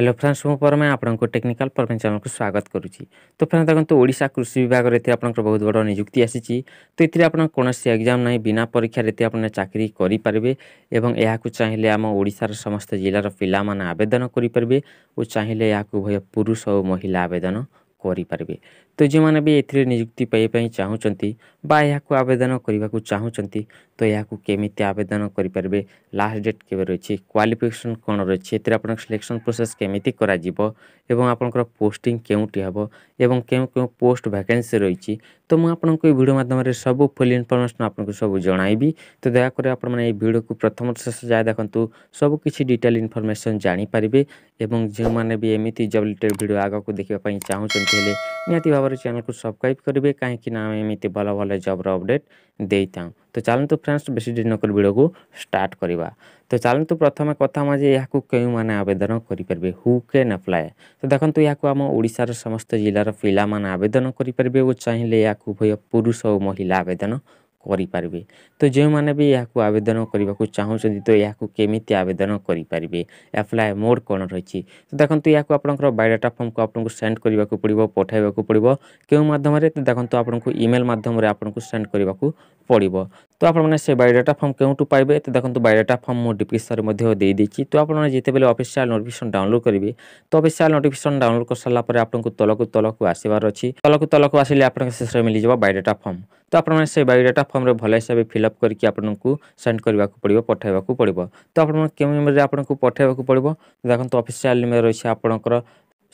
hello friends ମୁଁ ପରମେ ଆପଣଙ୍କୁ technical ପରମେ ଚ୍ୟାନେଲ୍କୁ ସ୍ୱାଗତ କରୁଛି ତ ଫ୍ରେଣ୍ଡ ଦେଖନ୍ତୁ ଓଡ଼ିଶା କୃଷି ବିଭାଗରେ ଏଥିରେ ଆପଣଙ୍କର ବହୁତ ବଡ଼ ନିଯୁକ୍ତି ଆସିଛି ତ ଏଥିରେ ଆପଣ କୌଣସି ଏକ୍ଜାମ୍ ନାହିଁ ବିନା ପରୀକ୍ଷାରେ ଏଥିରେ ଆପଣ ଚାକିରି କରିପାରିବେ ଏବଂ ଏହାକୁ ଚାହିଁଲେ ଆମ ଓଡ଼ିଶାର ସମସ୍ତ ଜିଲ୍ଲାର ପିଲାମାନେ ଆବେଦନ କରିପାରିବେ ଓ ଚାହିଁଲେ ଏହାକୁ ଉଭୟ ପୁରୁଷ ଓ ମହିଳା ଆବେଦନ କରିପାରିବେ ତ ଯେଉଁମାନେ ବି ଏଥିରେ ନିଯୁକ୍ତି ପାଇବା ପାଇଁ ଚାହୁଁଛନ୍ତି ବା ଏହାକୁ ଆବେଦନ କରିବାକୁ ଚାହୁଁଛନ୍ତି ତ ଏହାକୁ କେମିତି ଆବେଦନ କରିପାରିବେ ଲାଷ୍ଟ ଡେଟ୍ କେବେ ରହିଛି କ୍ୱାଲିଫିକେସନ୍ କ'ଣ ରହିଛି ଏଥିରେ ଆପଣଙ୍କ ସିଲେକ୍ସନ୍ ପ୍ରୋସେସ୍ କେମିତି କରାଯିବ ଏବଂ ଆପଣଙ୍କର ପୋଷ୍ଟିଂ କେଉଁଠି ହେବ ଏବଂ କେଉଁ କେଉଁ ପୋଷ୍ଟ ଭ୍ୟାକେନ୍ସି ରହିଛି ତ ମୁଁ ଆପଣଙ୍କୁ ଏହି ଭିଡ଼ିଓ ମାଧ୍ୟମରେ ସବୁ ଫୁଲ୍ ଇନଫର୍ମେସନ୍ ଆପଣଙ୍କୁ ସବୁ ଜଣାଇବି ତ ଦୟାକରି ଆପଣମାନେ ଏହି ଭିଡ଼ିଓକୁ ପ୍ରଥମରୁ ଶେଷ ଯାଏ ଦେଖନ୍ତୁ ସବୁ କିଛି ଡିଟେଲ୍ ଇନଫର୍ମେସନ୍ ଜାଣିପାରିବେ ଏବଂ ଯେଉଁମାନେ ବି ଏମିତି ଜବ୍ ରିଲେଟେଡ଼୍ ଭିଡ଼ିଓ ଆଗକୁ ଦେଖିବା ପାଇଁ ଚାହୁଁଛନ୍ତି ହେଲେ ନିହାତି ଭାବରେ ଭାବରେ ଚ୍ୟାନେଲକୁ ସବସ୍କ୍ରାଇବ୍ କରିବେ କାହିଁକିନା ଆମେ ଏମିତି ଭଲ ଭଲ ଜବ୍ର ଅପଡ଼େଟ୍ ଦେଇଥାଉ ତ ଚାଲନ୍ତୁ ଫ୍ରେଣ୍ଡସ୍ ବେଶୀ ଡେରି ନକରି ଭିଡ଼ିଓକୁ ଷ୍ଟାର୍ଟ କରିବା ତ ଚାଲନ୍ତୁ ପ୍ରଥମେ କଥା ମାଝେ ଏହାକୁ କେଉଁମାନେ ଆବେଦନ କରିପାରିବେ ହୁ କେନ୍ ଆପ୍ଲାଏ ତ ଦେଖନ୍ତୁ ଏହାକୁ ଆମ ଓଡ଼ିଶାର ସମସ୍ତ ଜିଲ୍ଲାର ପିଲାମାନେ ଆବେଦନ କରିପାରିବେ ଓ ଚାହିଁଲେ ଏହାକୁ ଉଭୟ ପୁରୁଷ ଓ ମହିଳା ଆବେଦନ କରିପାରିବେ ତ ଯେଉଁମାନେ ବି ଏହାକୁ ଆବେଦନ କରିବାକୁ ଚାହୁଁଛନ୍ତି ତ ଏହାକୁ କେମିତି ଆବେଦନ କରିପାରିବେ ଆପ୍ଲାଏ ମୋଡ଼୍ କ'ଣ ରହିଛି ତ ଦେଖନ୍ତୁ ଏହାକୁ ଆପଣଙ୍କର ବାୟୋଡାଟା ଫର୍ମକୁ ଆପଣଙ୍କୁ ସେଣ୍ଡ କରିବାକୁ ପଡ଼ିବ ପଠାଇବାକୁ ପଡ଼ିବ କେଉଁ ମାଧ୍ୟମରେ ତ ଦେଖନ୍ତୁ ଆପଣଙ୍କୁ ଇମେଲ୍ ମାଧ୍ୟମରେ ଆପଣଙ୍କୁ ସେଣ୍ଡ କରିବାକୁ পড়ব তো আপনার সে বায়োডাটা ফর্ম কেউঠু পাইবে তো দেখুন বায়োডাটা ফর্ম মু ডিপ্রিসরে দিয়েছি তো আপনার যেতবে অফিসিয়াল নোটিফিকেসন ডাউনলোড করবে তো অফিসিয়াল নোটিফিকেসন ডাউনলোড করসারা পরে আপনার তলকু তলকু আসবার অছি তলকু তলকু আসলে আপনার শেষে মিলিযোগ বায়োডাটা ফর্ম তো আপনার সেই বায়োডাটা ফর্মে ভাল হিসাবে ফিল আপ করি আপনার সেন্ড করা পড়ব পঠাইবা পড়ব তো আপনার কেউ ইমেলরে আপনার পঠাইবা পড়ব দেখুন অফিসিয়াল ইমেল রয়েছে আপনার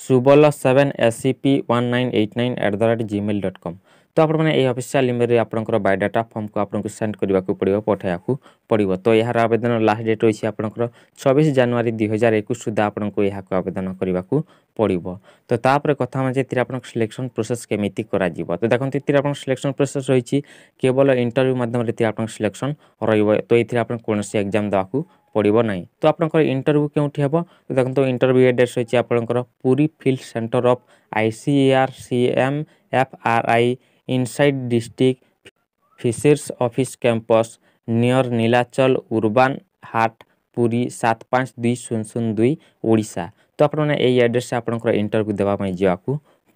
Subal seven S C P one nine eight nine at the rate Gmail dot com তো ଆପଣମାନେ ଏହି ଅଫିସିଆଲ ଇମେଲରେ ଆପଣଙ୍କର ବାୟୋଡାଟା ଫର୍ମକୁ ଆପଣଙ୍କୁ ସେଣ୍ଡ କରିବାକୁ ପଡ଼ିବ ପଠାଇବାକୁ ପଡ଼ିବ ତ ଏହାର ଆବେଦନ ଲାଷ୍ଟ ଡେଟ୍ ରହିଛି ଆପଣଙ୍କର ଛବିଶ ଜାନୁଆରୀ ଦୁଇ ହଜାର ଏକୋଇଶ ସୁଦ୍ଧା ଆପଣଙ୍କୁ ଏହାକୁ ଆବେଦନ କରିବାକୁ ପଡ଼ିବ ତ ତାପରେ କଥା ମାନେ ଏଥିରେ ଆପଣଙ୍କ ସିଲେକ୍ସନ୍ ପ୍ରୋସେସ୍ କେମିତି କରାଯିବ ତ ଦେଖନ୍ତୁ ଏଥିରେ ଆପଣଙ୍କ ସିଲେକ୍ସନ୍ ପ୍ରୋସେସ୍ ରହିଛି କେବଳ ଇଣ୍ଟରଭ୍ୟୁ ମାଧ୍ୟମରେ ଏଥିରେ ଆପଣଙ୍କ ସିଲେକ୍ସନ୍ ରହିବ ତ ଏଥିରେ ଆପଣ କୌଣସି ଏକ୍ଜାମ୍ ଦେବାକୁ ପଡ଼ିବ ନାହିଁ ତ ଆପଣଙ୍କର ଇଣ୍ଟରଭ୍ୟୁ କେଉଁଠି ହେବ ଦେଖନ୍ତୁ ଇଣ୍ଟରଭ୍ୟୁ ଆଡ୍ରେସ୍ ରହିଛି ଆପଣଙ୍କର Puri field centre of I C R C M F R I inside district fishers office campus near Nilachal urban Haat Puri সাত পাঁচ দুই শূন্য শূন্য দুই ଓଡ଼ିଶା ତ ଆପଣମାନେ ଏଇ ଆଡ଼୍ରେସ୍ରେ ଆପଣଙ୍କର ଇଣ୍ଟରଭ୍ୟୁ ଦେବା ପାଇଁ ଯିବାକୁ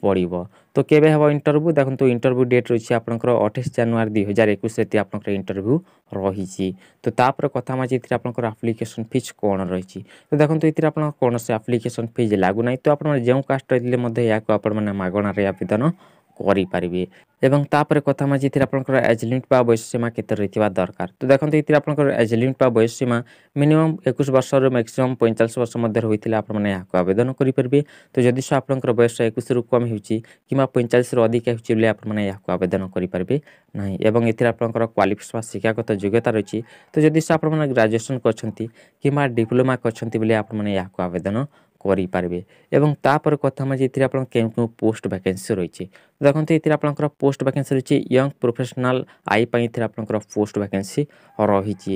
ପଡ଼ିବ ତ କେବେ ହେବ ଇଣ୍ଟରଭ୍ୟୁ ଦେଖନ୍ତୁ ଇଣ୍ଟରଭ୍ୟୁ ଡେଟ୍ ରହିଛି ଆପଣଙ୍କର ଅଠେଇଶ ଜାନୁଆରୀ ଦୁଇ ହଜାର ଏକୋଇଶ ଏତେ ଆପଣଙ୍କର ଇଣ୍ଟରଭ୍ୟୁ ରହିଛି ତ ତାପରେ କଥା ମାଛି ଏଥିରେ ଆପଣଙ୍କର ଆପ୍ଲିକେସନ୍ ଫିଜ୍ କ'ଣ ରହିଛି ତ ଦେଖନ୍ତୁ ଏଥିରେ ଆପଣଙ୍କର କୌଣସି ଆପ୍ଲିକେସନ୍ ଫିଜ୍ ଲାଗୁନାହିଁ ତ ଆପଣମାନେ ଯେଉଁ କାଷ୍ଟ ରହିଥିଲେ ମଧ୍ୟ ଏହାକୁ ଆପଣମାନେ ମାଗଣାରେ ଆବେଦନ କରିପାରିବେ ଏବଂ ତାପରେ କଥା ମାଛି ଏଥିରେ ଆପଣଙ୍କର ଏଜ୍ ଲିମିଟ୍ ବା ବୟସ ସୀମା କେତେ ରହିଥିବା ଦରକାର ତ ଦେଖନ୍ତୁ ଏଥିରେ ଆପଣଙ୍କର ଏଜ୍ ଲିମିଟ୍ ବା ବୟସ ସୀମା ମିନିମମ୍ ଏକୋଇଶ ବର୍ଷରୁ ମ୍ୟାକ୍ସିମମ୍ ପଇଁଚାଳିଶ ବର୍ଷ ମଧ୍ୟରେ ହୋଇଥିଲେ ଆପଣମାନେ ଏହାକୁ ଆବେଦନ କରିପାରିବେ ତ ଯଦି ସେ ଆପଣଙ୍କର ବୟସ ଏକୋଇଶରୁ କମ୍ ହେଉଛି କିମ୍ବା ପଇଁଚାଳିଶରୁ ଅଧିକ ହେଉଛି ବୋଲେ ଆପଣମାନେ ଏହାକୁ ଆବେଦନ କରିପାରିବେ ନାହିଁ ଏବଂ ଏଥିରେ ଆପଣଙ୍କର କ୍ୱାଲିଫିକେସନ୍ ବା ଶିକ୍ଷାଗତ ଯୋଗ୍ୟତା ରହିଛି ତ ଯଦି ସେ ଆପଣମାନେ ଗ୍ରାଜୁଏସନ୍ କରିଛନ୍ତି କିମ୍ବା ଡିପ୍ଲୋମା କରିଛନ୍ତି ବୋଲେ ଆପଣମାନେ ଏହାକୁ ଆବେଦନ କରିପାରିବେ ଏବଂ ତାପରେ କଥା ହେଉଛି ଏଥିରେ ଆପଣ କେଉଁ କେଉଁ ପୋଷ୍ଟ ଭ୍ୟାକେନ୍ସି ରହିଛି ଦେଖନ୍ତୁ ଏଥିରେ ଆପଣଙ୍କର ପୋଷ୍ଟ ଭ୍ୟାକେନ୍ସି ରହିଛି ୟଙ୍ଗ ପ୍ରୋଫେସନାଲ୍ ଆଇ ପାଇଁ ଏଥିରେ ଆପଣଙ୍କର ପୋଷ୍ଟ ଭ୍ୟାକେନ୍ସି ରହିଛି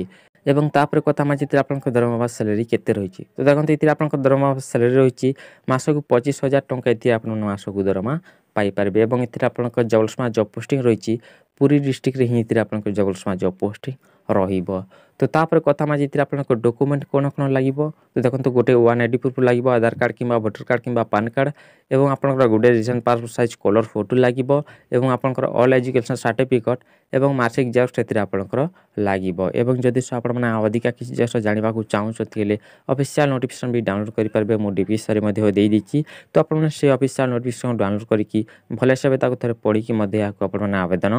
এবং তাপরে কথা আমার যেতে আপনার দরমা স্যালারি কেতে রয়েছে তো দেখুন এতে আপনার দরমা স্যালারি রয়েছে মাসক পঁচিশ হাজার টঙ্কা এতে আপনার মাসক দরমা পাইপারে এবং এতে আপনার জবলসমা জব পোস্টিং রয়েছে পুরী ডিস্ট্রিক্টরে হি এতে আপনার জবলসমা জব পোস্টিং ରହିବ ତ ତା'ପରେ କଥା ମା ଯେଥିରେ ଆପଣଙ୍କ ଡକୁମେଣ୍ଟ କ'ଣ କ'ଣ ଲାଗିବ ତ ଦେଖନ୍ତୁ ଗୋଟେ ୱାନ୍ ଆଇ ଡ଼ି ପ୍ରୁଫ୍ ଲାଗିବ ଆଧାର କାର୍ଡ଼ କିମ୍ବା ଭୋଟର କାର୍ଡ଼ କିମ୍ବା ପାନ୍ କାର୍ଡ଼ ଏବଂ ଆପଣଙ୍କର ଗୋଟେ recent passport size colour photo ଲାଗିବ ଏବଂ ଆପଣଙ୍କର ଅଲ୍ ଏଜୁକେସନ୍ ସାର୍ଟିଫିକେଟ୍ ଏବଂ ମାସିକ ଜେରକ୍ସ ସେଥିରେ ଆପଣଙ୍କର ଲାଗିବ ଏବଂ ଯଦି ଆପଣମାନେ ଅଧିକା କିଛି ଜିନିଷ ଜାଣିବାକୁ ଚାହୁଁଛନ୍ତି ହେଲେ ଅଫିସିଆଲ୍ ନୋଟିଫିକେସନ୍ ବି ଡାଉନଲୋଡ଼ କରିପାରିବେ ମୁଁ ଡିପିଏସ୍ରେ ମଧ୍ୟ ଦେଇଦେଇଛି ତ ଆପଣମାନେ ସେ ଅଫିସିଆଲ୍ ନୋଟିଫିକେସନ୍ ଡାଉନଲୋଡ଼ କରିକି ଭଲ ହିସାବରେ ତାକୁ ଥରେ ପଢ଼ିକି ମଧ୍ୟ ଏହାକୁ ଆପଣମାନେ ଆବେଦନ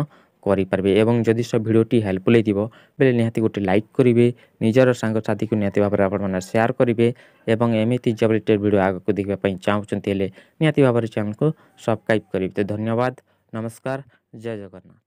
କରିପାରିବେ ଏବଂ ଯଦି ସେ ଭିଡ଼ିଓଟି ହେଲ୍ପଫୁଲ୍ ହୋଇଥିବ ବେଲେ ନିହାତି ଗୋଟେ ଲାଇକ୍ କରିବେ ନିଜର ସାଙ୍ଗସାଥିକୁ ନିହାତି ଭାବରେ ଆପଣମାନେ ସେୟାର କରିବେ ଏବଂ ଏମିତି ଜବ୍ ରିଲେଟେଡ଼୍ ଭିଡ଼ିଓ ଆଗକୁ ଦେଖିବା ପାଇଁ ଚାହୁଁଛନ୍ତି ହେଲେ ନିହାତି ଭାବରେ ଚ୍ୟାନେଲ୍କୁ ସବସ୍କ୍ରାଇବ୍ କରିବେ ଧନ୍ୟବାଦ ନମସ୍କାର ଜୟ ଜଗନ୍ନାଥ